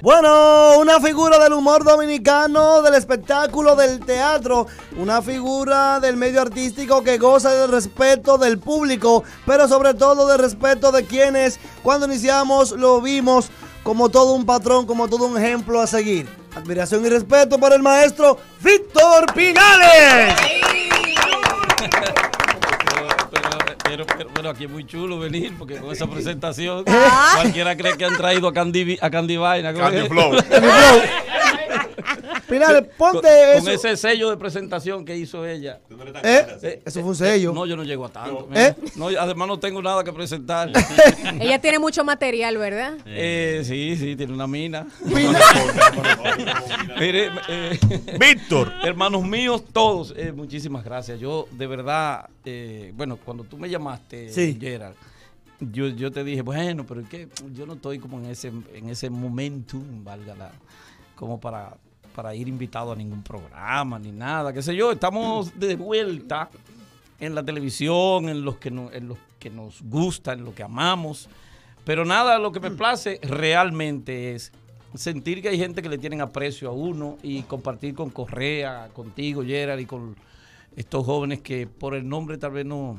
Bueno, una figura del humor dominicano, del espectáculo, del teatro, una figura del medio artístico que goza del respeto del público, pero sobre todo del respeto de quienes cuando iniciamos lo vimos como todo un patrón, como todo un ejemplo a seguir. Admiración y respeto para el maestro Víctor Pinales pero, aquí es muy chulo venir, porque con esa presentación cualquiera cree que han traído a Candy, a Candy Candy Flow con, ese sello de presentación que hizo ella. ¿Eh? Eh, ¿Eh? eso eh, fue un sello. no, yo no llego a tanto. además no tengo nada que presentar. ella tiene mucho material, ¿verdad? sí, sí, tiene una mina. Víctor. Hermanos míos, todos, muchísimas gracias. Yo, de verdad, bueno, cuando tú me llamaste, Gerard, yo, te dije, bueno, pero es que yo no estoy como en ese, en ese momento, valga la, como para para ir invitado a ningún programa ni nada, qué sé yo. Estamos de vuelta en la televisión, en los que, los que nos gusta, en lo que amamos. Pero nada, lo que me place realmente es sentir que hay gente que le tienen aprecio a uno y compartir con Correa, contigo, Gerard, y con estos jóvenes que por el nombre tal vez no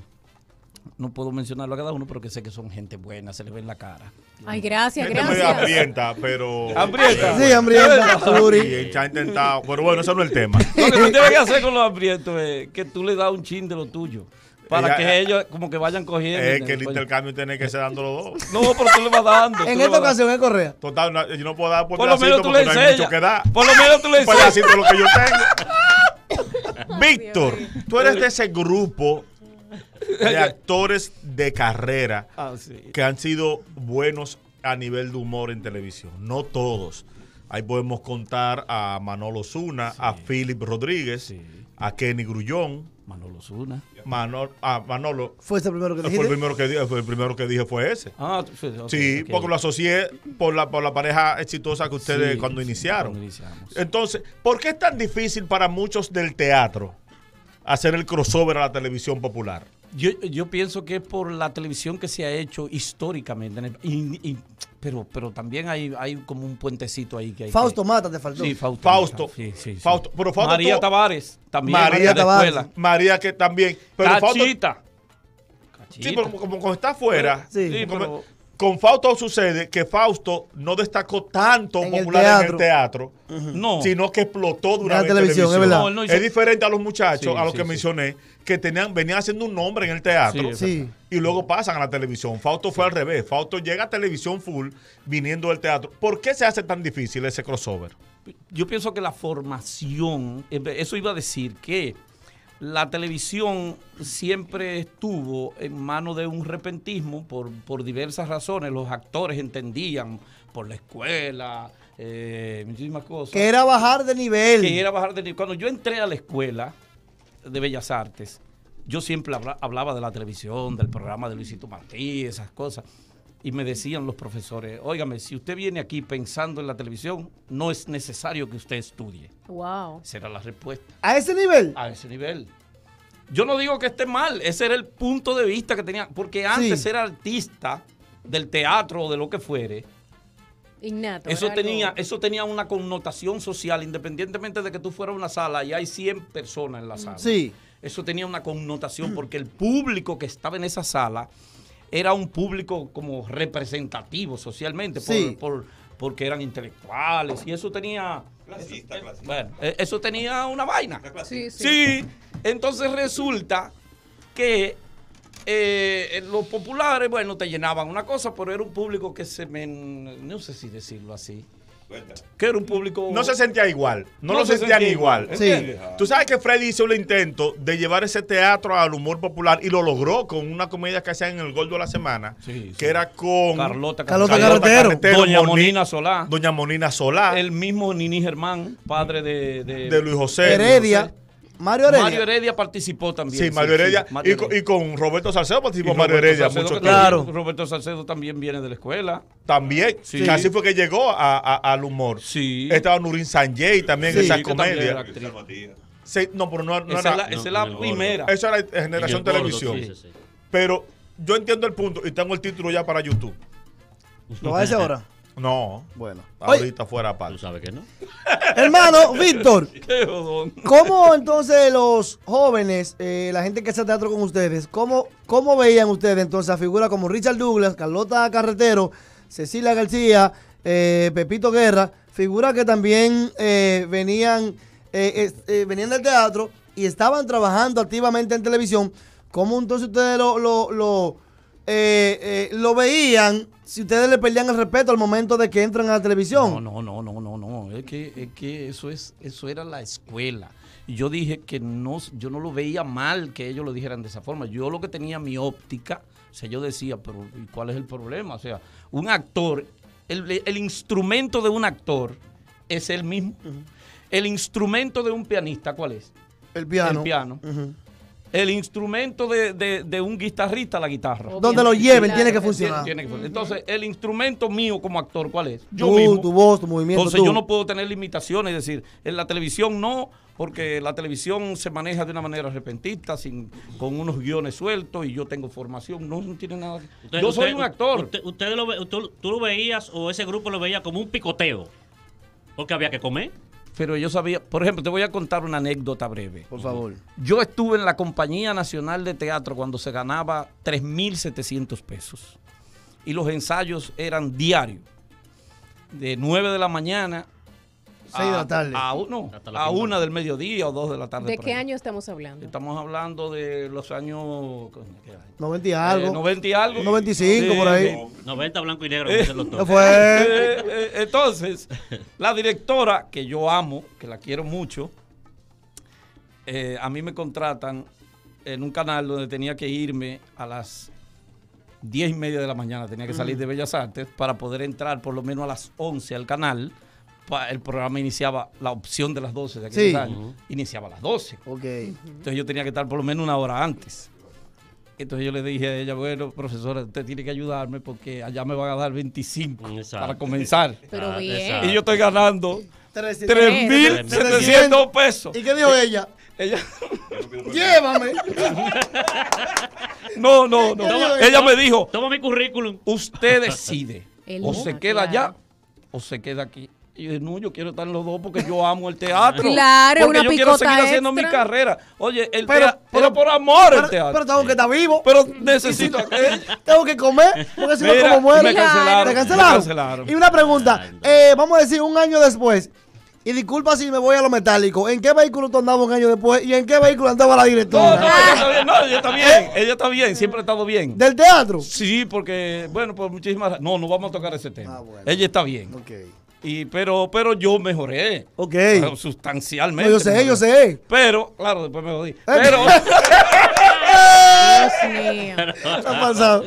no puedo mencionarlo a cada uno, pero que sé que son gente buena, se les ve en la cara. Ay, gracias, gente gracias. Medio hambrienta, pero. ¿Hambrienta? Sí, hambrienta, Suri. ha intentado. Pero bueno, eso no es el tema. Lo que tú debes hacer con los hambrientos es que tú le das un chin de lo tuyo para que ellos como que vayan cogiendo. Es que el intercambio tiene que ser dando los dos. No, pero tú le vas dando. en esta ocasión es Correa. Total, yo no puedo dar por, por lo menos tú le no hay mucho que dar. Por lo menos tú le dices Por lo que yo tengo. Víctor, tú eres de ese grupo de actores de carrera ah, que han sido buenos a nivel de humor en televisión. No todos. Ahí podemos contar a Manolo Zuna, a Philip Rodríguez, a Kenny Grullón. Manolo Zuna. Manolo, ah, Manolo. ¿Fue ese primero que Fue el primero que, dije, fue el primero que dije fue ese. Ah, sí, porque lo asocié por la, por la pareja exitosa que ustedes cuando iniciaron. Entonces, ¿por qué es tan difícil para muchos del teatro hacer el crossover a la televisión popular? Yo, yo pienso que es por la televisión que se ha hecho históricamente. pero, pero también hay, hay como un puentecito ahí que hay. Fausto Mata te faltó. Sí, Fausto. Sí, María Tavares también. María Tavares. María que también. Pero Cachita. Cachita. Sí, pero como, como, está afuera. sí, pero con Fausto sucede que Fausto no destacó tanto en popular en el teatro, sino que explotó durante la televisión. Es, diferente a los muchachos, a los que mencioné, que tenían, venían haciendo un nombre en el teatro y luego pasan a la televisión. Fausto fue al revés. Fausto llega a televisión full viniendo del teatro. ¿Por qué se hace tan difícil ese crossover? Yo pienso que la formación, eh, eso iba a decir que la televisión siempre estuvo en manos de un repentismo por, diversas razones. Los actores entendían por la escuela, eh, muchísimas cosas. Que era bajar de nivel. Que era bajar de nivel. Cuando yo entré a la escuela de Bellas Artes, yo siempre hablaba de la televisión, del programa de Luisito Martí, esas cosas. Y me decían los profesores, óigame, si usted viene aquí pensando en la televisión, no es necesario que usted estudie. Wow. Será la respuesta. ¿A ese nivel? A ese nivel. Yo no digo que esté mal, ese era el punto de vista que tenía, porque antes era artista del teatro o de lo que fuere. Ignato. Eso tenía, eso tenía una connotación social, independientemente de que tú fueras a una sala y hay 100 personas en la mm. sala. Sí. Eso tenía una connotación porque el público que estaba en esa sala era un público como representativo socialmente, por, porque eran intelectuales y eso tenía... Clasista, Bueno, e, eso tenía una vaina. Sí, sí. entonces resulta que eh, los populares, bueno, te llenaban una cosa, pero era un público que se, me, no sé si decirlo así, que era un público. No se sentía igual. No, lo sentía igual. igual. Sí. Tú sabes que Freddy hizo el intento de llevar ese teatro al humor popular y lo logró con una comedia que hacían en el Gordo de la Semana, que era con Carlota, Carretero. Doña Monina Solá. Doña Monina Solá. El mismo Nini Germán, padre de, de, Luis José. Heredia. Mario Heredia. participó también. Sí, Mario Heredia. Y, con, Roberto Salcedo participó Mario Heredia. claro. Roberto Salcedo también viene de la escuela. También. así Casi fue que llegó al humor. Sí. Estaba Nurin Sanjay también en esas no, pero no, esa era. La, esa es la primera. Esa era la generación televisión. Pero yo entiendo el punto y tengo el título ya para YouTube. ¿Lo va a decir ahora? No. Bueno. Ahorita fuera para. ¿Tú sabes que no? Hermano, Víctor. Qué ¿Cómo entonces los jóvenes, eh, la gente que hace teatro con ustedes, cómo, cómo veían ustedes entonces a figuras como Richard Douglas, Carlota Carretero, Cecilia García, eh, Pepito Guerra, figuras que también eh, venían, venían del teatro y estaban trabajando activamente en televisión? ¿Cómo entonces ustedes lo, lo, lo, lo veían? si ustedes le perdían el respeto al momento de que entran a la televisión. No, no, no, no, no, no. Es que, que eso es, eso era la escuela. Yo dije que no, yo no lo veía mal que ellos lo dijeran de esa forma. Yo lo que tenía mi óptica, o sea, yo decía, pero ¿y cuál es el problema? O sea, un actor, el, instrumento de un actor es el mismo. El instrumento de un pianista, ¿cuál es? El piano. El piano el instrumento de, un guitarrista, la guitarra. Donde lo lleven, tiene que funcionar. Entonces, el instrumento mío como actor, ¿cuál es? Yo tú, tu voz, tu movimiento. Entonces, yo no puedo tener limitaciones, es decir, en la televisión no, porque la televisión se maneja de una manera repentista, sin, con unos guiones sueltos, y yo tengo formación, no, tiene nada Yo soy un actor. Usted, lo, tú lo veías, o ese grupo lo veía como un picoteo, porque había que comer pero yo sabía, por ejemplo, te voy a contar una anécdota breve. Por favor. Yo estuve en la Compañía Nacional de Teatro cuando se ganaba 3.700 pesos y los ensayos eran diarios, de 9 de la mañana de ah, tarde. A, uno, a una del mediodía o dos de la tarde. ¿De qué año estamos hablando? Estamos hablando de los años. 90 eh, y algo. 90 y algo. 95 por ahí. 90 blanco y negro. Eh, eh, entonces, la directora, que yo amo, que la quiero mucho, a mí me contratan en un canal donde tenía que irme a las 10 y media de la mañana. Tenía que salir mm. de Bellas Artes para poder entrar por lo menos a las 11 al canal el programa iniciaba la opción de las 12 de aquel sí. Iniciaba a las 12. Ok. Entonces yo tenía que estar por lo menos una hora antes. Entonces yo le dije a ella, bueno, profesora, usted tiene que ayudarme porque allá me van a dar 25 para comenzar. Pero ah, bien. Y yo estoy ganando 3.700 pesos. ¿Y qué dijo eh, ella? Ella. Llévame. no, no, no. ella me dijo. Toma mi currículum. Usted decide. o se queda allá o se queda aquí. Y yo dije, no, yo quiero estar en los dos porque yo amo el teatro. Claro, porque una yo quiero seguir haciendo mi carrera. Oye, el pero, teatro, pero, por amor el teatro. Pero tengo que estar vivo. Pero necesito. tengo que comer porque si no, como muero. Me cancelaron, Me cancelaron. Y una pregunta. Eh, vamos a decir un año después. Y disculpa si me voy a lo metálico. ¿En qué vehículo tú andabas un año después? ¿Y en qué vehículo andaba la directora? No, no, ella está bien. ella está bien. ¿Eh? Ella está bien. Siempre ha estado bien. ¿Del teatro? Sí, porque, bueno, pues muchísimas No, no vamos a tocar ese tema. Ah, ella está bien. Ok. Y, pero, pero yo mejoré. Ok. Ah, sustancialmente. yo sé, yo sé. Pero, claro, después me jodí. Eh. Pero. Dios mío. ha pasado?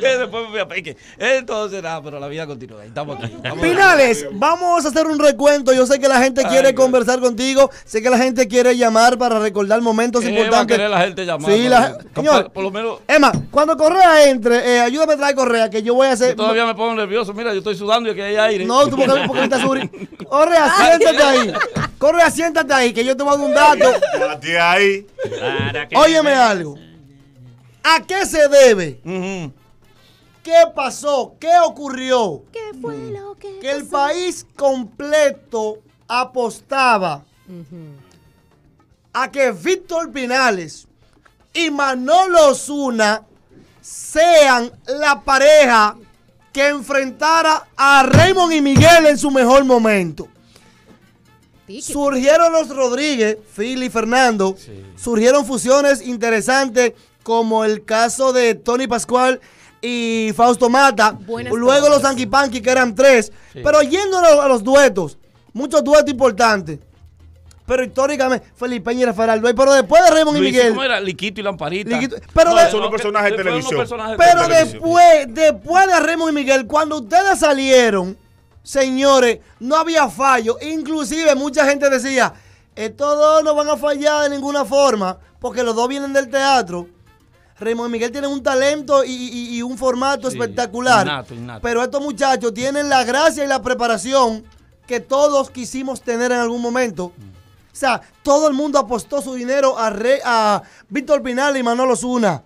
Entonces, nada, pero la vida continúa. Estamos aquí. Finales, vamos a hacer un recuento. Yo sé que la gente quiere conversar contigo. Sé que la gente quiere llamar para recordar momentos importantes. Va a la gente llamar. Sí, la... Señor, por lo menos... Emma, cuando Correa entre, eh, ayúdame a traer Correa, que yo voy a hacer... todavía me pongo nervioso. Mira, yo estoy sudando y que hay aire. No, tú porque, estás Corre, Correa, siéntate ahí. Corre, siéntate ahí, que yo te voy a dar un dato. ahí. Óyeme algo. ¿A qué se debe? ¿Qué pasó? ¿Qué ocurrió? Mm. que, el país completo apostaba a que Víctor Pinales y Manolo Osuna sean la pareja que enfrentara a Raymond y Miguel en su mejor momento. Surgieron los Rodríguez, Phil y Fernando. Surgieron fusiones interesantes como el caso de Tony Pascual y Fausto Mata. luego los Anki Panky, que eran tres. Pero yendo a los, duetos, muchos duetos importantes. Pero históricamente, Felipe y Rafael pero después de Raymond y Miguel. era? Liquito y Lamparita. pero pero después, después de Raymond y Miguel, cuando ustedes salieron, señores, no había fallo. Inclusive mucha gente decía, estos dos no van a fallar de ninguna forma, porque los dos vienen del teatro. Raymond Miguel tiene un talento y, un formato espectacular. Pero estos muchachos tienen la gracia y la preparación que todos quisimos tener en algún momento. Mm. O sea, todo el mundo apostó su dinero a, a Víctor Pinal y Manolo Zuna.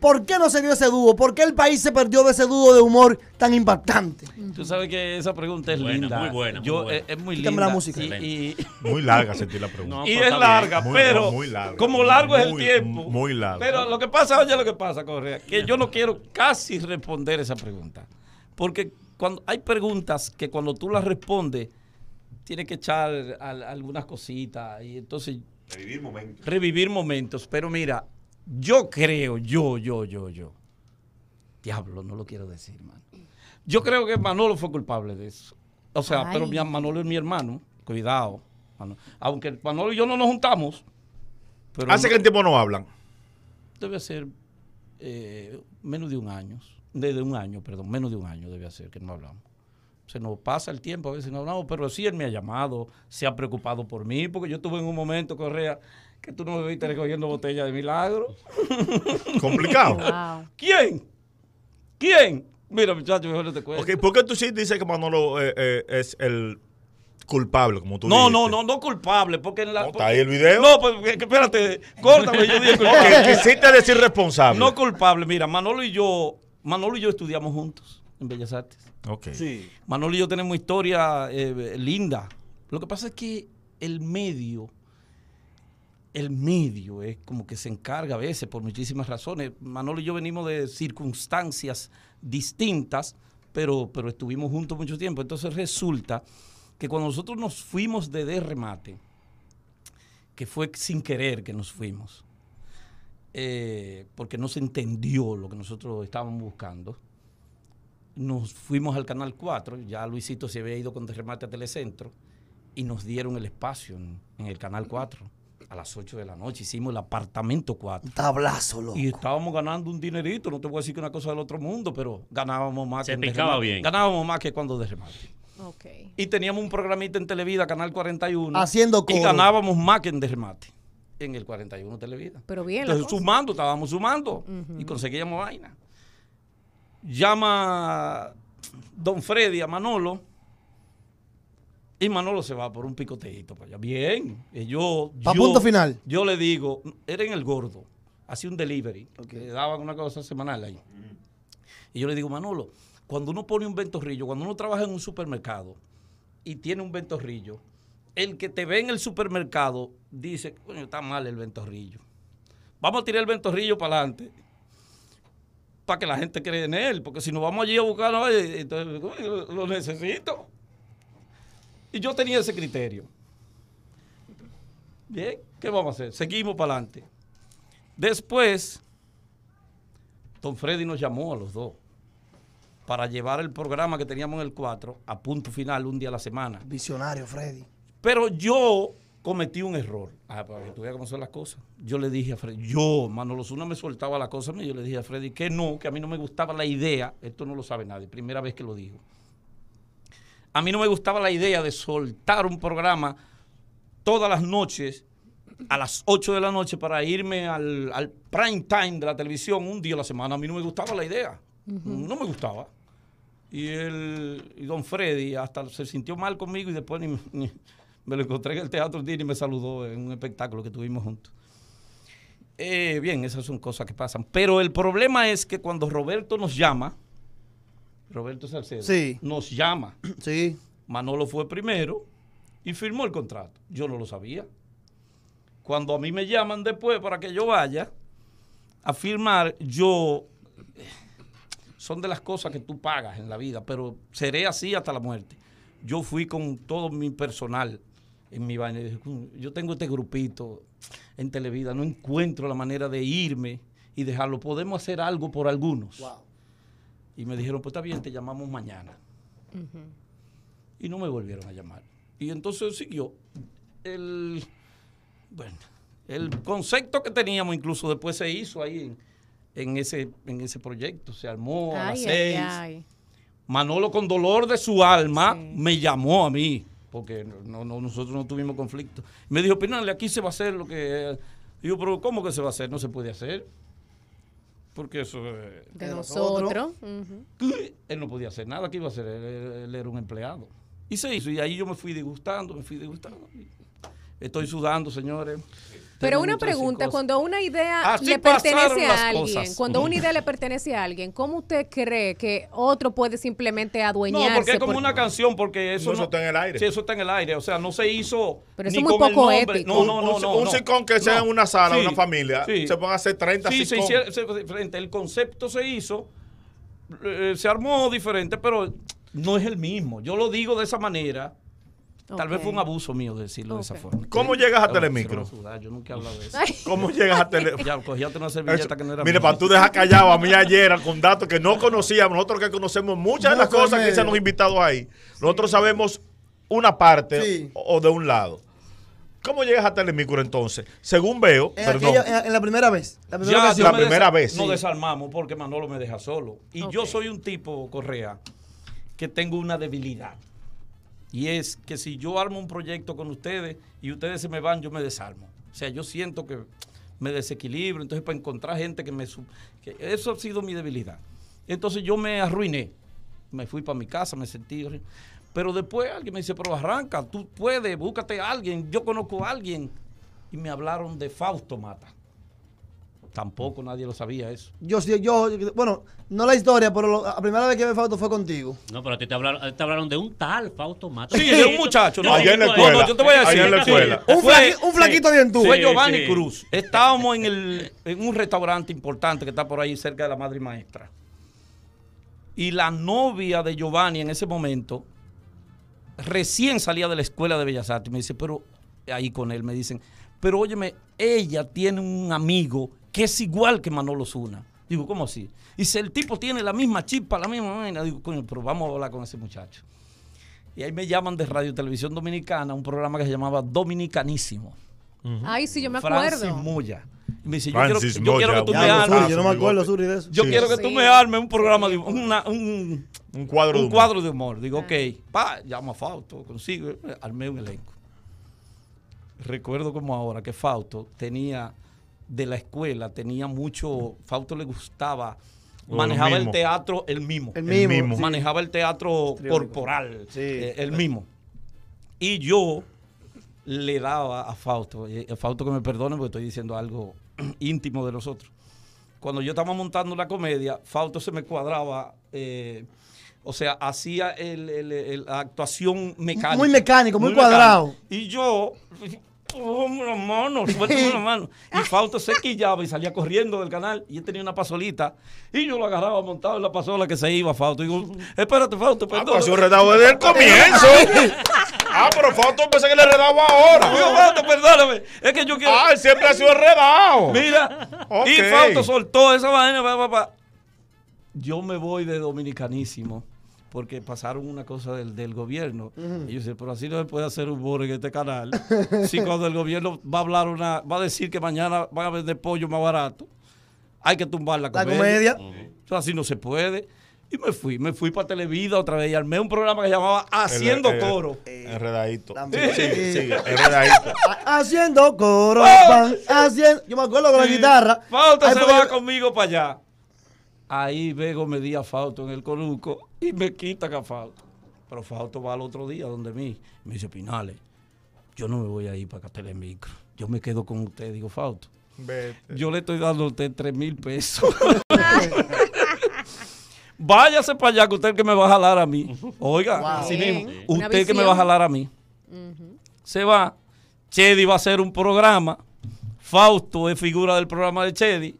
¿Por qué no se dio ese dúo? ¿Por qué el país se perdió de ese dúo de humor tan impactante? Tú sabes que esa pregunta es linda. Muy buena. Yo, eh, Es, muy linda. Y, Muy larga sentí la pregunta. y es larga, pero como largo es el tiempo. Muy largo. Pero lo que pasa, oye lo que pasa, Correa, que yo no quiero casi responder esa pregunta. Porque cuando hay preguntas que cuando tú las respondes, tienes que echar algunas cositas. Y entonces... Revivir momentos. Revivir momentos. Pero mira, yo creo, yo, yo, yo, yo. Diablo, no lo quiero decir, man. Yo creo que Manolo fue culpable de eso. O sea, pero mi, Manolo es mi hermano. Cuidado. Aunque Manolo y yo no nos juntamos. Pero ¿Hace que qué tiempo no hablan? Debe ser eh, menos de un año. Desde un año, perdón. Menos de un año debe ser que no hablamos. Se nos pasa el tiempo, a veces no hablamos, pero sí él me ha llamado, se ha preocupado por mí, porque yo estuve en un momento, Correa, que tú no me viste recogiendo botellas de milagro. Complicado. ¿Quién? ¿Quién? Mira, muchachos, mejor no te cuento. ¿Por qué tú sí dices que Manolo eh, eh, es el culpable, como tú no, No, no, no, culpable, porque está ahí el video. No, pues espérate, córtame, yo dije culpable. quisiste decir responsable. No culpable, mira, Manolo y yo, Manolo y yo estudiamos juntos en Bellas Artes. Ok. Sí. Manolo y yo tenemos historia eh, linda. Lo que pasa es que el medio el medio es eh, como que se encarga a veces por muchísimas razones. Manolo y yo venimos de circunstancias distintas, pero, pero estuvimos juntos mucho tiempo. Entonces resulta que cuando nosotros nos fuimos de remate que fue sin querer que nos fuimos, eh, porque no se entendió lo que nosotros estábamos buscando, nos fuimos al Canal 4, ya Luisito se había ido con derremate a Telecentro, y nos dieron el espacio en el Canal 4 a las 8 de la noche, hicimos el apartamento 4. Tablazo, loco. Y estábamos ganando un dinerito, no te voy a decir que una cosa del otro mundo, pero ganábamos más Se que bien. Ganábamos más que cuando de remate. Okay. Y teníamos un programita en Televida, Canal 41. Haciendo Y ganábamos más que en de remate en el 41 Televida. Pero bien. Entonces sumando, estábamos sumando y conseguíamos vaina. Llama don Freddy a Manolo y Manolo se va por un picotejito para allá. Bien. Y yo, yo, punto final. Yo le digo, era en el gordo. Hacía un delivery. que Le daban una cosa semanal ahí. Mm. Y yo le digo, Manolo, cuando uno pone un ventorrillo, cuando uno trabaja en un supermercado y tiene un ventorrillo, el que te ve en el supermercado dice, coño, está mal el ventorrillo. Vamos a tirar el ventorrillo para adelante para que la gente cree en él, porque si nos vamos allí a buscarlo, entonces lo necesito. Y yo tenía ese criterio. Bien, ¿qué vamos a hacer? Seguimos para adelante. Después, don Freddy nos llamó a los dos para llevar el programa que teníamos en el 4 a punto final un día a la semana. Visionario, Freddy. Pero yo cometí un error. Ah, para que tú veas cómo son las cosas. Yo le dije a Freddy, yo, Manolo Zuna me soltaba la cosa, yo le dije a Freddy que no, que a mí no me gustaba la idea. Esto no lo sabe nadie, primera vez que lo digo. A mí no me gustaba la idea de soltar un programa todas las noches a las 8 de la noche para irme al, prime time de la televisión un día a la semana. A mí no me gustaba la idea. No me gustaba. Y el don Freddy, hasta se sintió mal conmigo y después me lo encontré en el teatro un y me saludó en un espectáculo que tuvimos juntos. Eh, bien, esas son cosas que pasan. Pero el problema es que cuando Roberto nos llama, Roberto Salcedo, nos llama. Sí. Manolo fue primero y firmó el contrato. Yo no lo sabía. Cuando a mí me llaman después para que yo vaya a firmar, yo... Son de las cosas que tú pagas en la vida, pero seré así hasta la muerte. Yo fui con todo mi personal en mi baño. Mm, yo tengo este grupito en Televida, no encuentro la manera de irme y dejarlo. Podemos hacer algo por algunos. Y me dijeron, pues está bien, te llamamos mañana. Y no me volvieron a llamar. Y entonces siguió el, bueno, el concepto que teníamos, incluso después se hizo ahí en, ese, en ese proyecto, se armó a las seis. Manolo con dolor de su alma me llamó a mí, porque nosotros no tuvimos conflicto. Me dijo, Pinal, aquí se va a hacer lo que... Eh". yo pero ¿cómo que se va a hacer? No se puede hacer porque eso es eh, de, nosotros, él no podía hacer nada, ¿qué iba a hacer? Él, era un empleado. Y se hizo, y ahí yo me fui disgustando, me fui disgustando. Estoy sudando, señores. Pero una pregunta, cuando una idea ah, le pertenece a alguien, cuando una idea le pertenece a alguien, ¿cómo usted cree que otro puede simplemente adueñarse? No, porque es como una canción, porque eso, está en el aire. Sí, eso está en el aire, o sea, no se hizo Pero es muy poco el No, no, no, un, no, un que sea en una sala, una familia, se pueden hacer 30 Sí, se el concepto se hizo, eh, se armó diferente, pero no es el mismo. Yo lo digo de esa manera Tal vez fue un abuso mío decirlo de esa forma. ¿Cómo llegas a Telemicro? Yo nunca he hablado de eso. ¿Cómo llegas a Telemicro? Ya, una servilleta que no era Mire, para tú dejar callado a mí ayer con datos que no conocíamos, nosotros que conocemos muchas de las cosas que se nos invitado ahí, nosotros sabemos una parte o de un lado. ¿Cómo llegas a Telemicro entonces? Según veo, en, la primera vez. La primera, vez, la Nos desarmamos porque Manolo me deja solo. Y yo soy un tipo, Correa, que tengo una debilidad. Y es que si yo armo un proyecto con ustedes y ustedes se me van, yo me desarmo. O sea, yo siento que me desequilibro, entonces para encontrar gente que me... Que eso ha sido mi debilidad. Entonces yo me arruiné, me fui para mi casa, me sentí... Pero después alguien me dice, pero arranca, tú puedes, búscate a alguien, yo conozco a alguien. Y me hablaron de Fausto Mata. Tampoco nadie lo sabía eso. Yo yo, bueno, no la historia, pero la primera vez que vi Fausto fue contigo. No, pero a ti te hablaron, de un tal Fausto Mato. Sí, de un muchacho. No, en la escuela. yo te voy a decir. la Un, flaquito de Fue Giovanni Cruz. Estábamos en, en un restaurante importante que está por ahí cerca de la Madre Maestra. Y la novia de Giovanni en ese momento recién salía de la escuela de Bellas Artes. Me dice, pero ahí con él me dicen, pero óyeme, ella tiene un amigo que es igual que Manolo Zuna. Digo, ¿cómo así? Dice, el tipo tiene la misma chispa, la misma vaina. Digo, coño, pero vamos a hablar con ese muchacho. Y ahí me llaman de Radio Televisión Dominicana, un programa que se llamaba Dominicanísimo. Ay, sí, yo me acuerdo. Francis Moya. Me dice, yo quiero, que tú me armes. Yo no me acuerdo, Suri, de eso. Yo quiero que tú me armes un programa, de, un, cuadro, un de cuadro de humor. Digo, ok, ah. pa, llamo a Fausto, consigo, armé un elenco. Recuerdo como ahora que Fausto tenía de la escuela tenía mucho, Fausto le gustaba manejaba el teatro el mismo. El mismo. Manejaba el teatro corporal sí. Eh, el mismo. Y yo le daba a Fausto, eh, Fausto que me perdone porque estoy diciendo algo íntimo de nosotros. Cuando yo estaba montando la comedia, Fausto se me cuadraba, eh, o sea, hacía la actuación mecánica. Muy mecánico, muy, cuadrado. Y yo oh, la mano, suerte mano. Y Fausto se quillaba y salía corriendo del canal y él tenía una pasolita. Y yo lo agarraba montado en la pasola que se iba Fausto. Y digo, espérate, Fausto, ah, perdón. Ah, sido redado desde el comienzo. ah, pero Fausto pensé que le redaba ahora. perdóname. Es que yo quiero. Ah, siempre ha sido redado. Mira. Y Fausto soltó esa vaina, papá. Yo me voy de dominicanísimo porque pasaron una cosa del, gobierno. Y yo decía, pero así no se puede hacer humor en este canal. si cuando el gobierno va a hablar una, va a decir que mañana van a vender pollo más barato, hay que tumbar la, la comedia. así no se puede. Y me fui, me fui para Televida otra vez y armé un programa que se llamaba Haciendo Coro. enredadito. Sí, sí, sí, enredadito. Haciendo coro, haciendo. Yo me acuerdo con la guitarra. Falta se conmigo para allá. Ahí Bego me di a Fausto en el Coluco y me quita a Fausto. Pero Fausto va al otro día donde mí. Me dice, Pinales, yo no me voy a ir para el Micro. Yo me quedo con usted, digo, Fausto. Yo le estoy dando a usted tres mil pesos. Váyase para allá, que usted que me va a jalar a mí. Oiga, así mismo. Usted que me va a jalar a mí. Se va. Chedi va a hacer un programa. Fausto es figura del programa de Chedi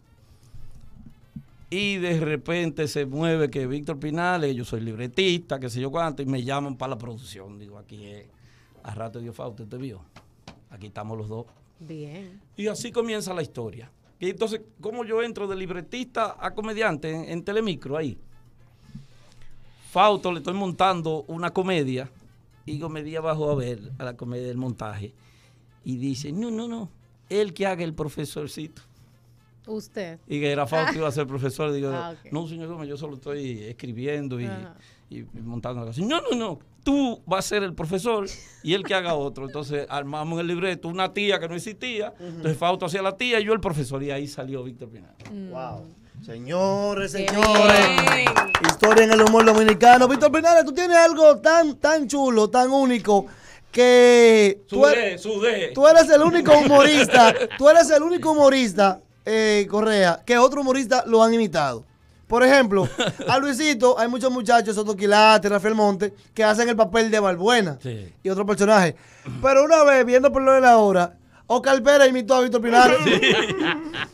y de repente se mueve que Víctor Pinales, eh, yo soy libretista, qué sé yo cuánto, y me llaman para la producción. Digo, aquí es, a rato dio Fausto, te vio. Aquí estamos los dos. Bien. Y así comienza la historia. Y entonces, ¿cómo yo entro de libretista a comediante en, Telemicro ahí? Fausto le estoy montando una comedia y comedia abajo a ver a la comedia del montaje y dice, no, no, no, él que haga el profesorcito. Usted. Y que era Fausto iba a ser profesor. Digo, ah, no, señor yo solo estoy escribiendo y, montando la No, no, no. Tú vas a ser el profesor y el que haga otro. Entonces armamos el libreto una tía que no existía. Entonces Fausto hacía la tía y yo el profesor. Y ahí salió Víctor Pinal. Wow. Mm. Señores, señores. Historia en el humor dominicano. Víctor Pineda tú tienes algo tan, tan chulo, tan único que tú, eres, tú eres el único humorista, tú eres el único humorista eh, Correa que otros humoristas lo han imitado. Por ejemplo, a Luisito hay muchos muchachos, Soto Quilate, Rafael Monte, que hacen el papel de Balbuena y otro personaje. Pero una vez, viendo por lo de la hora, Oscar Pérez imitó a Víctor Pinales.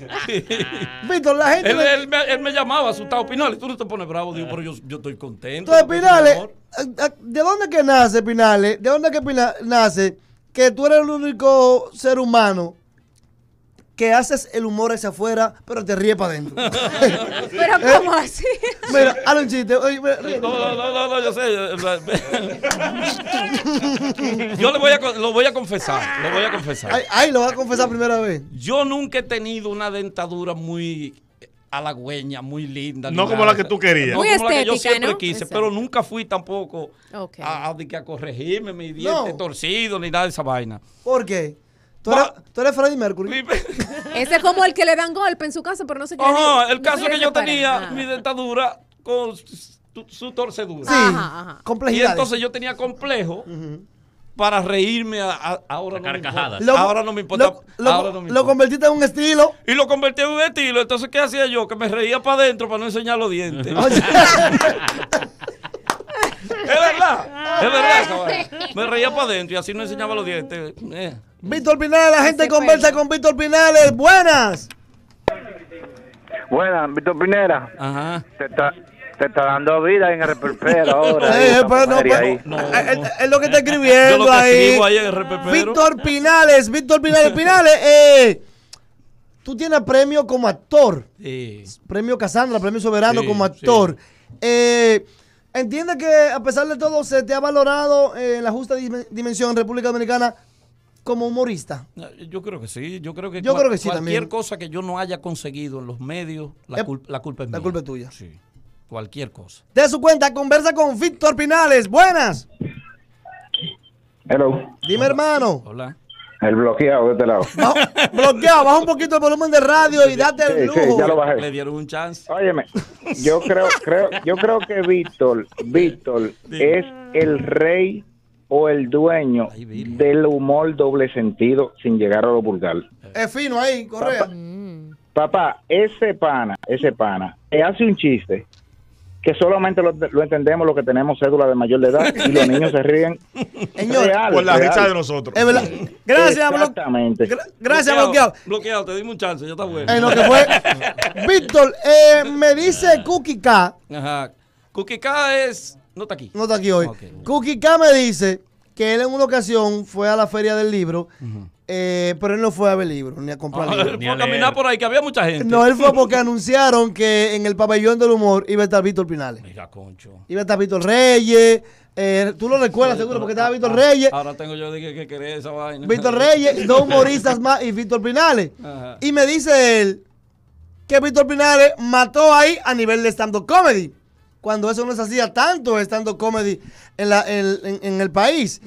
Víctor, la gente. Él, me, llamaba asustado. Pinales, tú no te pones bravo. Digo, pero yo, estoy contento. Entonces, Pinales, eh, eh, ¿de dónde que nace Pinales? ¿De dónde que nace que tú eres el único ser humano que haces el humor hacia afuera, pero te ríes para adentro. pero ¿cómo así? Mira, haz un chiste. no, no, no, yo sé. yo le voy a, lo voy a confesar, lo voy a confesar. Ay, lo voy a confesar primera vez. Yo nunca he tenido una dentadura muy halagüeña, muy linda. No como la que tú querías. No muy como estética, la que yo siempre quise, pero nunca fui tampoco a, corregirme mi diente torcido ni nada de esa vaina. ¿Por qué? Tú eres, Freddy Mercury. Ese es como el que le dan golpe en su casa, pero no sé qué Ajá, el no caso que yo tenía, ah. mi dentadura con su, torcedura. Sí, Y entonces yo tenía complejo. para reírme a, ahora, no ahora no me importa. Lo, lo, en un estilo. Y lo convertí en un estilo. Entonces, ¿qué hacía yo? Que me reía para adentro para no enseñar los dientes. es verdad. Es verdad, Me reía para adentro y así no enseñaba los dientes. Eh. Víctor Pinales, la gente conversa con Víctor Pinales. Eh, buenas. Buenas, Víctor Pinera. Ajá. Te está, dando vida en Reperpero ahora. es lo que está escribiendo ahí. Víctor Pinales, Víctor Pinales. Pinales, eh, tú tienes premio como actor. Sí. Premio Casandra, premio Soberano como actor. Eh, entiende que a pesar de todo se te ha valorado en la justa dimensión en República Dominicana como humorista? Yo creo que sí. Yo creo que, yo creo sí, cualquier cosa que yo no haya conseguido en los medios, la, culpa es mía. La culpa es tuya. Sí. Cualquier cosa. De su cuenta, conversa con Víctor Pinales. Buenas. Hello. Dime, hermano. Hola. El bloqueado de este lado. bloqueado, baja un poquito el volumen de radio y date el lujo. ya lo bajé. Le dieron un chance. Óyeme, yo creo, creo, yo creo que Víctor, Víctor es el rey o el dueño del humor doble sentido sin llegar a lo vulgar. Es fino ahí, Correa. Papá, ese pana, ese pana, hace un chiste que solamente lo, entendemos los que tenemos cédula de mayor de edad y los niños se ríen por la risa de nosotros. Gracias, Exactamente. gracias, bloqueado, bloqueado. te di un chance, yo está bueno. Víctor, eh, me dice Cookie K. Ajá. Cookie K es no está aquí. No está aquí hoy. Kuki Cookie K me dice que él en una ocasión fue a la feria del libro, eh, pero él no fue a ver libros, ni a comprar ah, libros. a caminar por ahí, que había mucha gente. No, él fue porque anunciaron que en el pabellón del humor iba a estar Víctor Pinales. Mira, concho. Iba a estar Víctor Reyes. Eh, tú lo recuerdas seguro porque estaba Víctor ah, ah, Reyes. Ahora tengo yo de que, querer esa vaina. Víctor Reyes, dos humoristas más y Víctor Pinales. Y me dice él que Víctor Pinales mató ahí a nivel de stand-up comedy cuando eso no se hacía tanto estando comedy en, el país.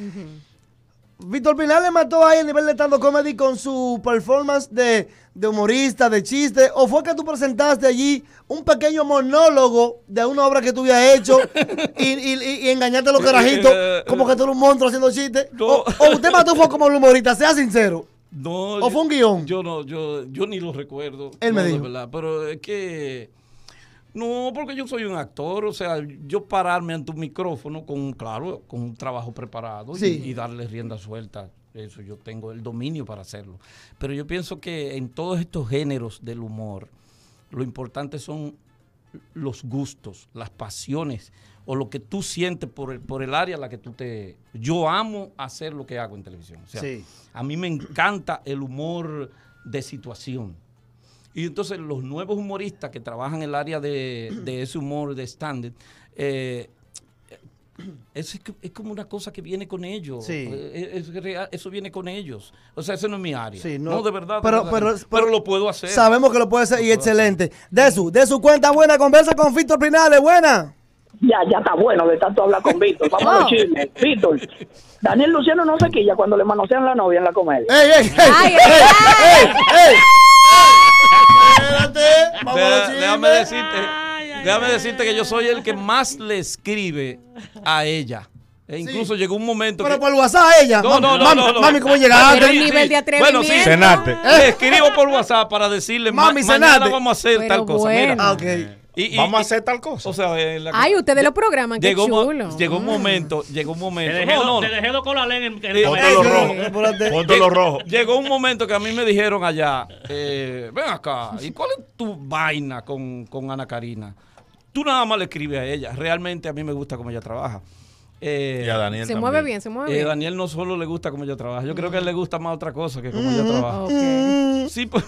Víctor Pilar le mató ahí el nivel de estando comedy con su performance de, humorista, de chiste. ¿O fue que tú presentaste allí un pequeño monólogo de una obra que tú habías hecho y, engañaste a los carajitos como que tú eres un monstruo haciendo chistes? O, usted mató fue como el humorista? Sea sincero. ¿O fue un guión? Yo, no, yo, ni lo recuerdo. Él me dijo. pero es que no, porque yo soy un actor, o sea, yo pararme ante un micrófono con, claro, con un trabajo preparado y, darle rienda suelta eso yo tengo el dominio para hacerlo. Pero yo pienso que en todos estos géneros del humor, lo importante son los gustos, las pasiones o lo que tú sientes por el, por el área a la que tú te... Yo amo hacer lo que hago en televisión. O sea, A mí me encanta el humor de situación y entonces los nuevos humoristas que trabajan en el área de, ese humor de stand-up, eh, es, como una cosa que viene con ellos. Sí. Eh, eso viene con ellos. O sea, ese no es mi área. no, de verdad. Pero, pero, lo puedo hacer. Sabemos que lo puede hacer y excelente. De su, de su cuenta buena, conversa con Víctor Pinales, buena. Ya, ya está bueno de tanto hablar con Víctor. Vamos oh. los Víctor, Daniel Luciano no se quilla cuando le manosean la novia en la comedia. ¡Ey, ey, ey! ¡Ey, ey Déjame, decirte. déjame decirte que yo soy el que más le escribe a ella. E incluso llegó un momento. Pero por WhatsApp a ella. No, no, no, mami, ¿cómo llegaste? nivel de Bueno, sí. Le escribo por WhatsApp para decirle, mami, ma mañana vamos a hacer tal cosa. Mira. Ah, eh, Vamos a hacer tal cosa. O sea, en eh, la Ay, ustedes lo programan, llegó, chulo. Llegó un mm. momento, llegó un momento. Te dejé, no, con la ley en, en rojo. rojo. Llegó un momento que a mí me dijeron allá, eh, ven acá, ¿y cuál es tu vaina con, Ana Karina? Tú nada más le escribes a ella. Realmente a mí me gusta cómo ella trabaja. Eh, y a Daniel se mueve bien, se mueve bien. eh, Daniel no solo le gusta cómo ella trabaja, yo creo que a él le gusta más otra cosa que cómo ella mm, trabaja Sí, pues.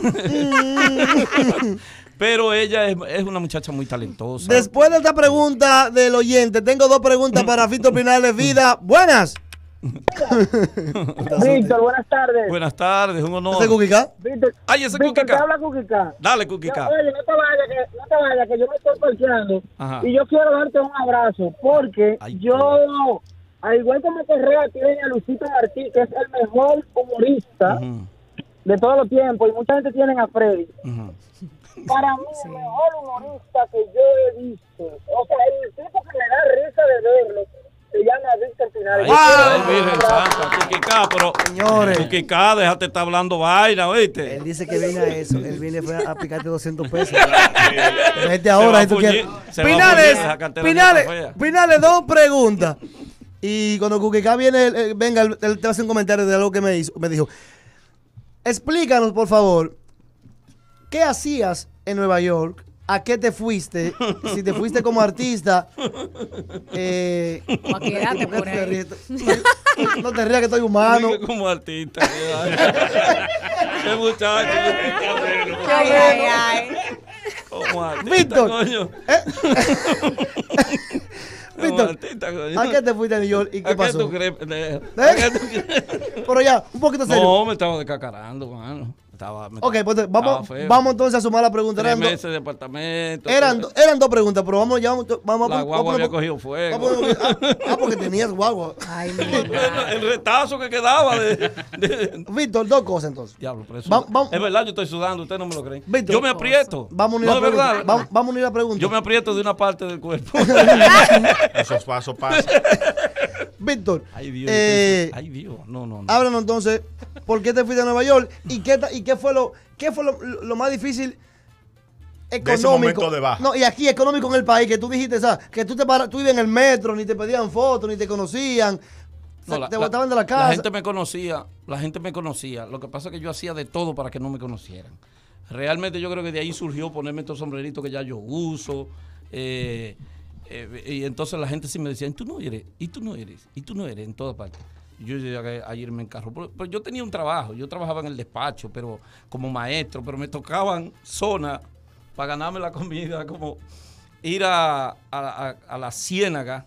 Pero ella es, una muchacha muy talentosa. Después de esta pregunta del oyente, tengo dos preguntas para Fito Pinales Vida. Buenas. Víctor, buenas tardes. Buenas tardes, un honor. ¿Ese Cuquica? Ay, ese Víctor, Cuquica. habla Dale, Cuquica. oye, no te vayas, que, no que yo me estoy parqueando. Y yo quiero darte un abrazo, porque yo, al igual como Correa tiene a Lucito Martí, que es el mejor humorista de todos los tiempos, y mucha gente tiene a Freddy para mí el mejor humorista que yo he visto, o sea, el tipo que me da risa de verlo, se llama Víctor Pinal. ¡Ah! Virgen Santa, Tuquicá, pero Señores. déjate estar hablando vaina, ¿oíste? Él dice que viene a eso, él viene a picarte 200 pesos. Vete ahora, esto? quieres. Pinales, Pinales, Pinales, dos preguntas. Y cuando Cuquicá viene, eh, venga, él te hace un comentario de algo que me, hizo, me dijo. Explícanos, por favor, ¿Qué hacías en Nueva York? ¿A qué te fuiste? Si te fuiste como artista. Eh, No, te rías que estoy humano. como artista. Qué muchacho. Ay, ay, ay. Como artista, Víctor. Coño. ¿Eh? ¿A qué te fuiste a New York y qué pasó? Tú crees, eh, tú ¿Eh? Pero ya, un poquito serio. No, me estaba descacarando, mano. Estaba, ok, pues vamos, vamos entonces a sumar la pregunta. Tres eran meses departamento. Eran, dos preguntas, pero vamos ya. Vamos, la guagua había cogido fuego. Vamos, ah, ah, porque tenías guagua. Ay, el, el retazo que quedaba. De, Víctor, dos cosas entonces. Diablo, pero eso, es verdad, yo estoy sudando, ustedes no me lo creen. Víctor, yo me aprieto. no, la Verdad, vamos, a unir la pregunta. Yo me aprieto de una parte del cuerpo. Eso, pasos, pasa. Víctor. Ay, Dios. ay, Dios. No, no, no. Háblanos entonces, ¿por qué te fuiste a Nueva York? ¿Y qué, y qué fue, lo, qué fue lo, más difícil económico. No, y aquí económico en el país, que tú dijiste, ¿sabes? Que tú te tú ibas en el metro, ni te pedían fotos, ni te conocían. te botaban de la casa. La gente me conocía, la gente me conocía. Lo que pasa es que yo hacía de todo para que no me conocieran. Realmente yo creo que de ahí surgió ponerme estos sombreritos que ya yo uso. Eh, eh, y entonces la gente sí me decía, ¿Y tú no eres, y tú no eres, y tú no eres, en toda parte Yo llegué a irme en carro. Pero, yo tenía un trabajo, yo trabajaba en el despacho, pero como maestro, pero me tocaban zonas para ganarme la comida, como ir a, a, la ciénaga.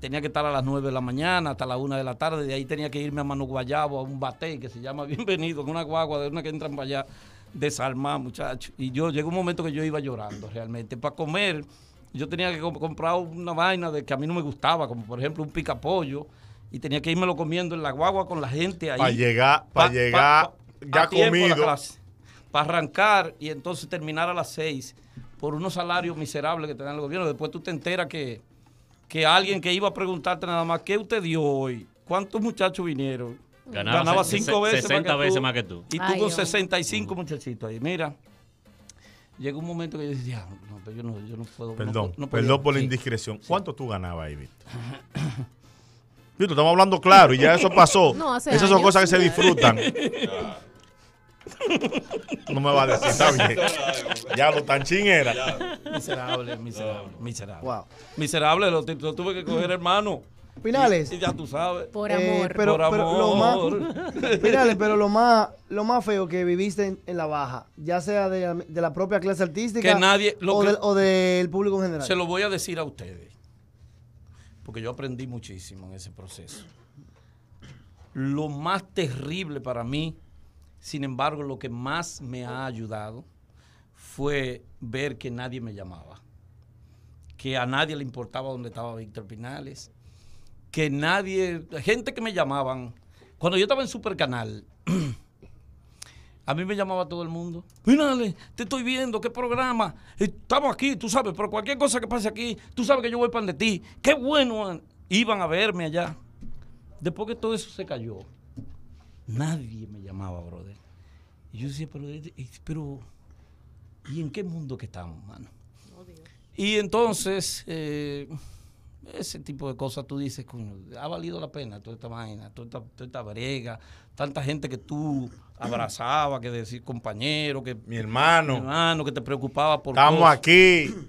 Tenía que estar a las 9 de la mañana hasta la 1 de la tarde, de ahí tenía que irme a Manu Guayabo, a un bate que se llama Bienvenido, con una guagua de una que entran para allá, desarmar, muchachos. Y yo llegó un momento que yo iba llorando realmente, para comer yo tenía que comprar una vaina de que a mí no me gustaba, como por ejemplo un picapollo, y tenía que irme lo comiendo en la guagua con la gente ahí. Para llegar, para llegar ya comido. Para arrancar y entonces terminar a las seis por unos salarios miserables que tenían el gobierno. Después tú te enteras que, alguien que iba a preguntarte nada más, ¿qué usted dio hoy? ¿Cuántos muchachos vinieron? Ganaba, cinco veces, 60 veces más que tú. Y tú con 65 muchachitos ahí. Mira, llegó un momento que yo decía, yo no, puedo. Perdón, perdón por la indiscreción. ¿Cuánto tú ganabas ahí, Víctor? Víctor, estamos hablando claro y ya eso pasó. Esas son cosas que se disfrutan. No me va a decir, está bien. Ya lo tan era. Miserable, miserable, miserable. Miserable, lo tuve que coger, hermano. Pinales. Y, ya tú sabes. Por eh, amor. pero, Por Lo más, Pinales, pero lo más, feo que viviste en, la baja, ya sea de, la propia clase artística o, del, o del público en general. Se lo voy a decir a ustedes, porque yo aprendí muchísimo en ese proceso. Lo más terrible para mí, sin embargo, lo que más me ha ayudado fue ver que nadie me llamaba, que a nadie le importaba dónde estaba Víctor Pinales que nadie, gente que me llamaban. Cuando yo estaba en Super Canal, a mí me llamaba todo el mundo. Mírale, te estoy viendo, qué programa. Estamos aquí, tú sabes, pero cualquier cosa que pase aquí, tú sabes que yo voy para de ti. Qué bueno. Iban a verme allá. Después que todo eso se cayó, nadie me llamaba, brother. Y yo decía, pero, eh, eh, ¿y en qué mundo que estamos, mano? Oh, y entonces... Eh, ese tipo de cosas tú dices, coño, ha valido la pena toda esta vaina, toda esta, brega, tanta gente que tú abrazaba, que decir compañero, que mi hermano, mi hermano que te preocupaba por Estamos aquí.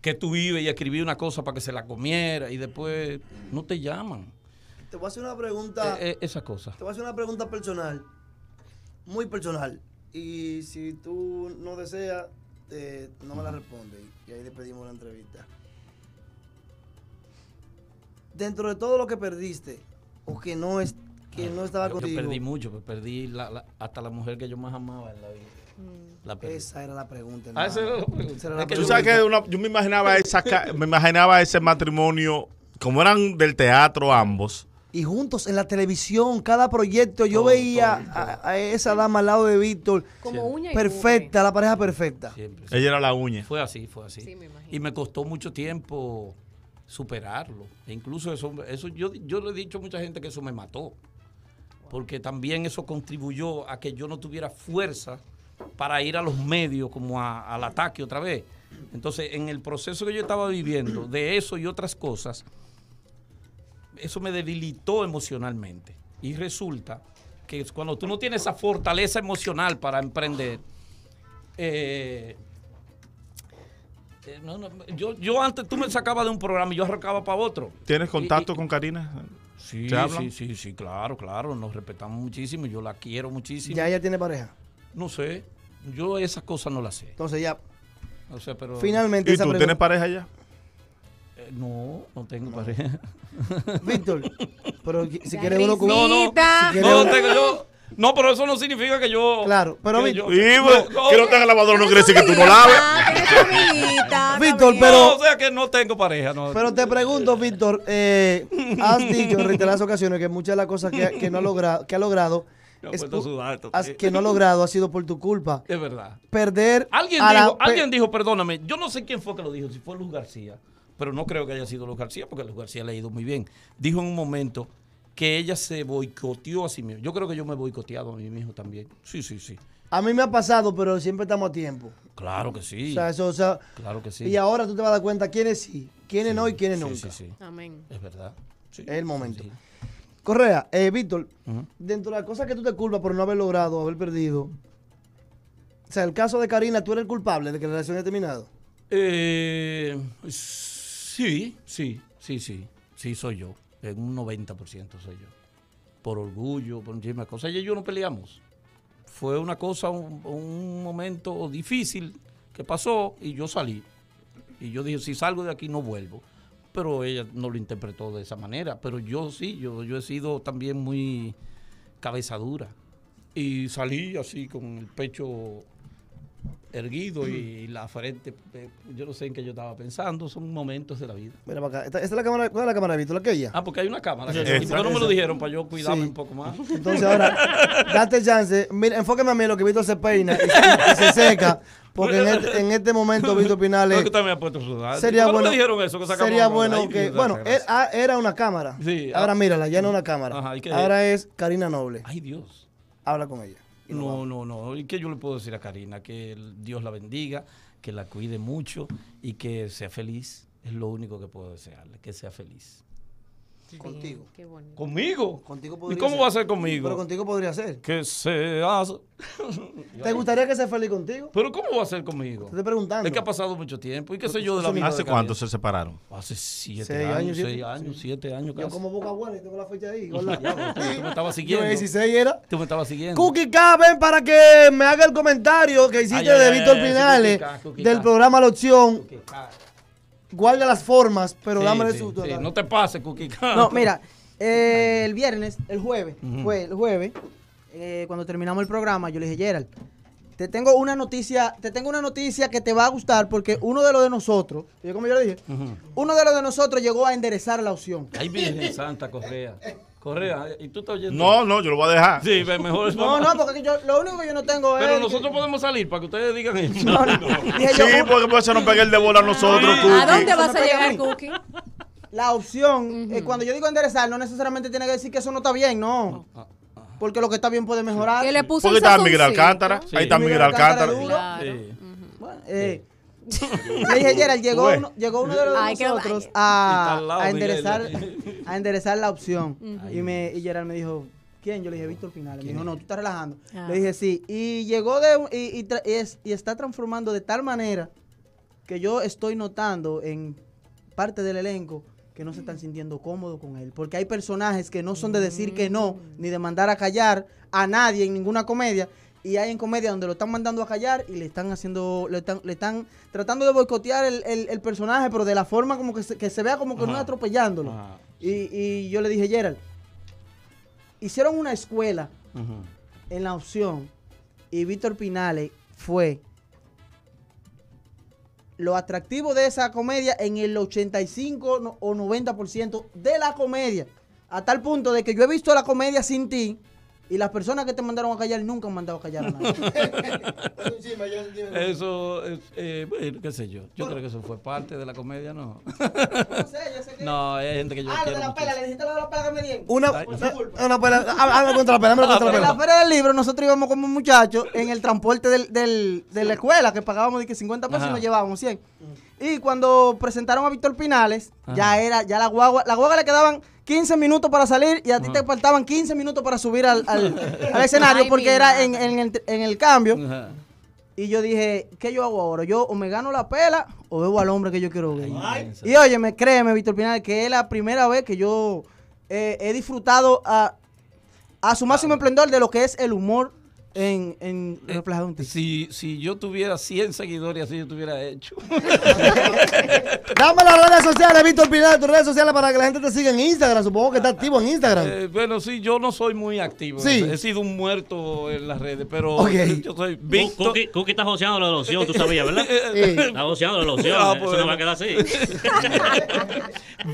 Que tú vives y escribí una cosa para que se la comiera y después no te llaman. Te voy a hacer una pregunta. Eh, eh, te voy a hacer una pregunta personal. Muy personal. Y si tú no deseas, eh, no me la respondes. Y ahí pedimos la entrevista dentro de todo lo que perdiste o que no, es, que no estaba contigo. Yo perdí mucho, pues perdí hasta la mujer que yo más amaba en la vida. Mm. esa era la pregunta. yo me imaginaba, esa, me imaginaba ese matrimonio, como eran del teatro ambos. Y juntos en la televisión, cada proyecto, yo veía A, esa dama al lado de Víctor. Como uña Perfecta, la pareja perfecta. Ella era la uña. Fue así, fue así. y me costó mucho tiempo superarlo. E incluso eso, eso yo, yo le he dicho a mucha gente que eso me mató, porque también eso contribuyó a que yo no tuviera fuerza para ir a los medios como al ataque otra vez. Entonces, en el proceso que yo estaba viviendo, de eso y otras cosas, eso me debilitó emocionalmente. Y resulta que cuando tú no tienes esa fortaleza emocional para emprender, eh, eh, yo, yo antes tú me sacabas de un programa y yo arrancaba para otro. ¿Tienes contacto con Karina? Sí, sí, sí, claro, claro. Nos respetamos muchísimo. Yo la quiero muchísimo. ¿Ya ella tiene pareja? No sé. Yo esas cosas no las sé. Entonces ya. pero. Finalmente. ¿Y tú tienes pareja ya? Eh, no, no tengo pareja. Víctor, pero si quieres uno con. No, no. no, tengo yo. No, pero eso no significa que yo. Claro, pero Víctor. Pues, que no no quiere decir que tú no laves. Víctor, pero. No, o sea que no tengo pareja. No. Pero te pregunto, Víctor, eh, has dicho en reiteradas ocasiones que muchas de las cosas que, no ha logrado, que ha logrado pues, que no ha logrado ha sido por tu culpa. Es verdad. Perder. Alguien, dijo, alguien dijo, perdóname, yo no sé quién fue que lo dijo, si fue Luz García, pero no creo que haya sido Luz García, porque Luz García le ha ido muy bien. Dijo en un momento que ella se boicoteó a sí misma. Yo creo que yo me he boicoteado a mí mismo también. Sí, sí, sí. A mí me ha pasado, pero siempre estamos a tiempo. Claro que sí. O sea, eso, o sea, claro que sí. Y ahora tú te vas a dar cuenta quiénes sí, quiénes no y quiénes sí, nunca. Sí, sí. Amén. Es verdad. es el momento. Correa, eh, Víctor, dentro de las cosas que tú te culpas por no haber logrado, haber perdido, o sea, el caso de Karina, ¿tú eres el culpable de que la relación haya terminado? Eh, sí, sí, sí, sí, sí, soy yo. En un 90% soy yo. Por orgullo, por muchísimas cosas. Ella y yo no peleamos. Fue una cosa, un, momento difícil que pasó y yo salí. Y yo dije, si salgo de aquí no vuelvo. Pero ella no lo interpretó de esa manera. Pero yo sí, yo, yo he sido también muy cabezadura. Y salí así con el pecho erguido y la frente, eh, yo no sé en qué yo estaba pensando, son momentos de la vida. Mira para acá, esta, es la cámara, ¿cuál es la cámara de Víctor? ella Ah, porque hay una cámara. ¿Y por no me lo dijeron para yo cuidarme un poco más? Entonces ahora, date chance, mira, enfóqueme a mí lo que Víctor se peina y, se seca. Porque en este, en este momento, Víctor Pinales. que también ha puesto Sería bueno. dijeron eso? Que sería bueno que. Bueno, era, una cámara. Sí, ahora ah. mírala, ya no es una cámara. Ajá, ahora es Karina Noble. Ay, Dios. Habla con ella. No, no, no. ¿Y qué yo le puedo decir a Karina? Que Dios la bendiga, que la cuide mucho y que sea feliz. Es lo único que puedo desearle, que sea feliz. Contigo. ¿Conmigo? Contigo podría ¿Y cómo va a ser conmigo? Pero contigo podría ser. Que seas. ¿Te gustaría que sea feliz contigo? ¿Pero cómo va a ser conmigo? Te preguntando. Es que ha pasado mucho tiempo. ¿Y qué sé yo de la ¿Hace cuánto se separaron? Hace siete años, siete, años, siete años casi. Yo como boca buena y tengo la fecha ahí. tú me estabas siguiendo. Yo era. Tú me estabas siguiendo. Cookie K, ven para que me haga el comentario que hiciste de Víctor Pinales del programa La Opción guarda las formas, pero dame su. No te pases, Cuquica. No, mira, eh, el viernes, el jueves, el jueves, eh, cuando terminamos el programa, yo le dije, Gerald, te tengo una noticia, te tengo una noticia que te va a gustar porque uno de los de nosotros, como yo le dije, uno de los de nosotros llegó a enderezar la opción. Ay, Virgen Santa Correa. Correa, ¿y tú estás oyendo? No, no, yo lo voy a dejar. Sí, mejor es No, no, porque yo, lo único que yo no tengo es. Pero nosotros podemos salir para que ustedes digan eso. No, no. sí, porque puede ser no pegue el de bola a nosotros, Cookie. ¿A dónde vas a llegar, Cookie? La opción, eh, cuando yo digo enderezar, no necesariamente tiene que decir que eso no está bien, no. Ah, ah, ah. Porque lo que está bien puede mejorar. ¿Qué le puso porque está Miguel Alcántara. Sí. Ahí está Miguel Alcántara. Alcántara. Bueno, eh. Le dije, Gerald, llegó uno, de los nosotros a, enderezar, la opción. y, me, y Gerald me dijo, ¿quién? Yo le dije, Víctor Pinal. Me dijo, no, tú estás relajando. Le ah. dije, sí. Y llegó de, y está transformando de tal manera que yo estoy notando en parte del elenco que no se están sintiendo cómodos con él. Porque hay personajes que no son de decir que no, mm. ni de mandar a callar a nadie en ninguna comedia, y hay en comedia donde lo están mandando a callar y le están haciendo, le están, tratando de boicotear el, personaje, pero de la forma como que se, que se vea como que no es atropellándolo. y, yo le dije, Gerald, hicieron una escuela en la opción y Víctor Pinales fue lo atractivo de esa comedia en el 85 o 90% de la comedia. A tal punto de que yo he visto la comedia sin ti y las personas que te mandaron a callar nunca han mandado a callar a nadie. Pues eso, eh, eh, qué sé yo. Yo creo que eso fue parte de la comedia, ¿no? no sé, yo sé que... hay gente que yo ah, quiero. Ah, de la pela, le dijiste lo de la pela me dieron. Una, una pela, contra la pela, ah, contra la pela. En la feria del libro nosotros íbamos como muchachos en el transporte del, del, de la escuela, que pagábamos de que 50 pesos y nos llevábamos 100. Mm. Y cuando presentaron a Víctor Pinales, ya era, ya la guagua, la guagua le quedaban... 15 minutos para salir y a ti te faltaban 15 minutos para subir al, al, escenario porque era en, en, el, en, el, cambio. Y yo dije, ¿qué yo hago ahora? Yo o me gano la pela o veo al hombre que yo quiero ver. y y óyeme, créeme, Víctor Pinal, que es la primera vez que yo eh, he disfrutado a, a su máximo esplendor de lo que es el humor en, en eh, Si, si yo tuviera 100 seguidores, así yo tuviera hecho. Dame las redes sociales, Víctor Pilar tus redes sociales para que la gente te siga en Instagram. Supongo que está activo en Instagram. Eh, bueno, sí, yo no soy muy activo. He sido un muerto en las redes, pero okay. Eh, yo soy Víctor. Cookie, está joseando la loción, tú sabías, ¿verdad? Está joseando la loción. No, ah, pues, Eso no va a quedar así.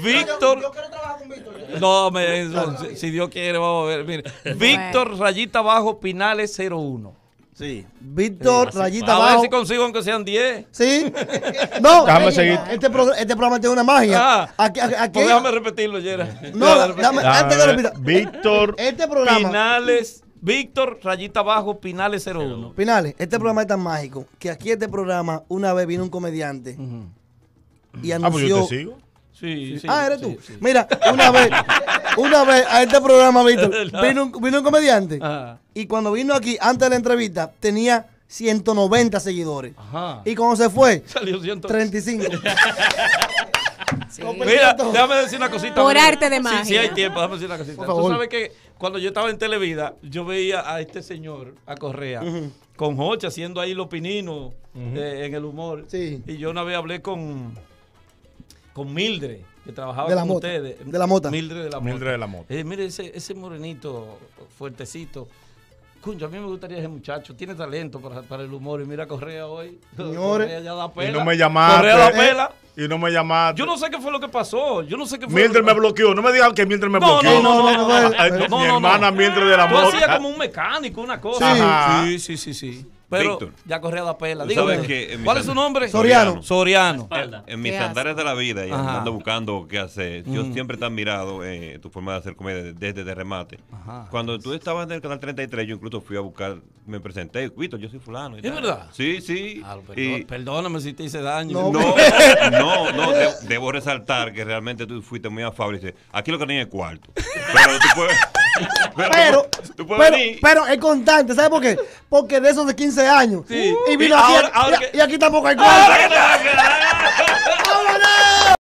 Víctor. yo quiero trabajar con Víctor. No, me, si, Dios quiere, vamos a ver. Mire. Víctor Rayita Bajo Pinales 01. Sí. Víctor, rayita Bajo A ver si consigo aunque sean 10. Sí. No, déjame eh, seguir. Este, este, programa tiene una magia. aquí, ah, aquí, pues déjame repetirlo, Yera. No, antes de repetirlo. Víctor este Pinales. Víctor, rayita Bajo Pinales 01. Pinales, este programa es tan mágico que aquí este programa, una vez vino un comediante y ah, pues anunció Sí, sí. Ah, eres tú. Mira, una vez, una vez a este programa, Víctor, vino, un comediante. Y cuando vino aquí, antes de la entrevista, tenía 190 seguidores. Ajá. Y cuando se fue, salió 135. 35. Mira, déjame decir una cosita. Por arte de magia. Sí, sí, hay tiempo, déjame decir una cosita. Tú sabes que cuando yo estaba en Televida, yo veía a este señor, a Correa, con Jocha, haciendo ahí los pinino eh, en el humor. Sí. Y yo una vez hablé con con Mildred, que trabajaba con ustedes. De la mota. Mildred de la mota. Mildred de la mota. Eh, mire, ese, ese morenito fuertecito. a mí me gustaría ese muchacho, tiene talento para, para el humor. Y mira Correa hoy. Señores. Correa ya da pela. Y no me llamaste. Correa da pela. y no me llamaste. Yo no sé qué fue lo que pasó. Yo no sé qué fue. Mildred me bloqueó. No me digan que Mildred me bloqueó. No, no, no. no, Mi hermana Mildred de la mota. Tú hacías como un mecánico, una cosa. sí, sí, sí. sí. Pero ya Correa la pela. ¿Cuál es su nombre? Soriano. Soriano. En mis andares de la vida, y andando buscando qué hacer, yo mm. siempre te he admirado en eh, tu forma de hacer comedia desde de remate. Cuando tú estabas en el canal 33, yo incluso fui a buscar, me presenté, Víctor, yo soy fulano. ¿Es verdad? Sí, sí. Ah, perdóname si te hice daño. No, no, no, debo resaltar que realmente tú fuiste muy afable. Y aquí lo que tenía es cuarto. Pero tú puedes pero, pero, es constante, ¿sabes por qué? Porque de esos de 15 años. Y, vino aquí, y, aquí tampoco hay cuenta